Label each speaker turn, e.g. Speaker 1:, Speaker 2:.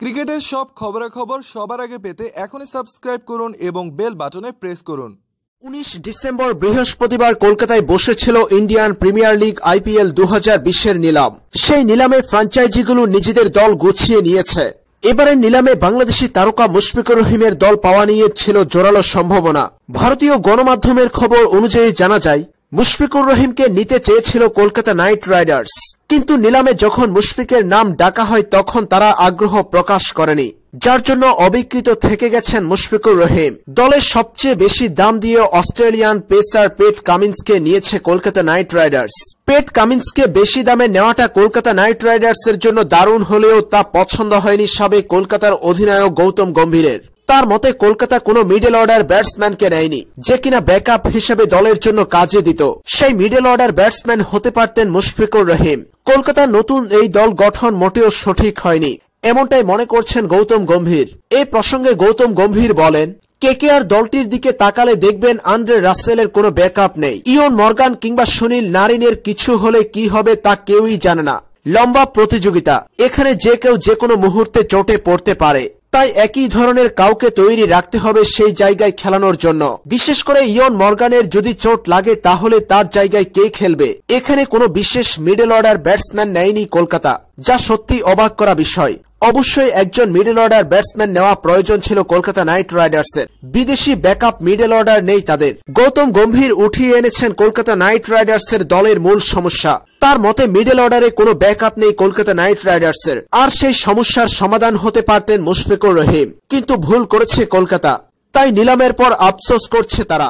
Speaker 1: ক্রিকেটের সব খবরাখবর সবার আগে পেতে এখনই সাবস্ক্রাইব করুন এবং বেল বাটনে প্রেস করুন উনিশ ডিসেম্বর বৃহস্পতিবার কলকাতায় বসেছিল ইন্ডিয়ান প্রিমিয়ার লিগ আইপিএল দু হাজার বিশের নিলাম সেই নিলামে ফ্রাঞ্চাইজিগুলো নিজেদের দল গুছিয়ে নিয়েছে এবারের নিলামে বাংলাদেশি তারকা মুশফিকুর রহিমের দল পাওয়া নিয়ে ছিল জোরালো সম্ভাবনা ভারতীয় গণমাধ্যমের খবর অনুযায়ী জানা যায় মুশফিকুর রহিমকে নিতে চেয়েছিল কলকাতা নাইট রাইডার্স কিন্তু নিলামে যখন মুশফিকের নাম ডাকা হয় তখন তারা আগ্রহ প্রকাশ করেনি যার জন্য অবিকৃত থেকে গেছেন মুশফিকুর রহিম দলের সবচেয়ে বেশি দাম দিয়ে অস্ট্রেলিয়ান পেসার পেট কামিন্সকে নিয়েছে কলকাতা নাইট রাইডার্স পেট কামিন্সকে বেশি দামে নেওয়াটা কলকাতা নাইট রাইডার্সের জন্য দারুণ হলেও তা পছন্দ হয়নি সাবেক কলকাতার অধিনায়ক গৌতম গম্ভীরের তার মতে কলকাতা কোনো মিডল অর্ডার ব্যাটসম্যানকে নেয়নি যে কিনা ব্যাকআপ হিসেবে দলের জন্য কাজে দিত সেই মিডল অর্ডার ব্যাটসম্যান হতে পারতেন মুশফিকুর রহিম কলকাতার নতুন এই দল গঠন মোটেও সঠিক হয়নি এমনটাই মনে করছেন গৌতম গম্ভীর এ প্রসঙ্গে গৌতম গম্ভীর বলেন কেকেআর দলটির দিকে তাকালে দেখবেন আন্দ্রে রাসেলের কোনো ব্যাকআপ নেই ইয়ন মর্গান কিংবা সুনীল নারিনের কিছু হলে কি হবে তা কেউই জানে না লম্বা প্রতিযোগিতা এখানে যে কেউ যে কোনো মুহূর্তে চোটে পড়তে পারে তাই একই ধরনের কাউকে তৈরি রাখতে হবে সেই জায়গায় খেলানোর জন্য বিশেষ করে ইয়ন মর্গানের যদি চোট লাগে তাহলে তার জায়গায় কে খেলবে এখানে কোনো বিশেষ মিডল অর্ডার ব্যাটসম্যান নেয়নি কলকাতা যা সত্যি অবাক করা বিষয় অবশ্যই একজন মিডল অর্ডার ব্যাটসম্যান নেওয়া প্রয়োজন ছিল কলকাতা নাইট রাইডার্সের বিদেশি ব্যাকআপ মিডল অর্ডার নেই তাদের গৌতম গম্ভীর উঠিয়ে এনেছেন কলকাতা নাইট রাইডার্সের দলের মূল সমস্যা তার মতে মিডল অর্ডারে কোনো ব্যাকআপ নেই কলকাতা নাইট রাইডার্সের আর সেই সমস্যার সমাধান হতে পারতেন মুশফিকুর রহিম কিন্তু ভুল করেছে কলকাতা তাই নিলামের পর আফসোস করছে তারা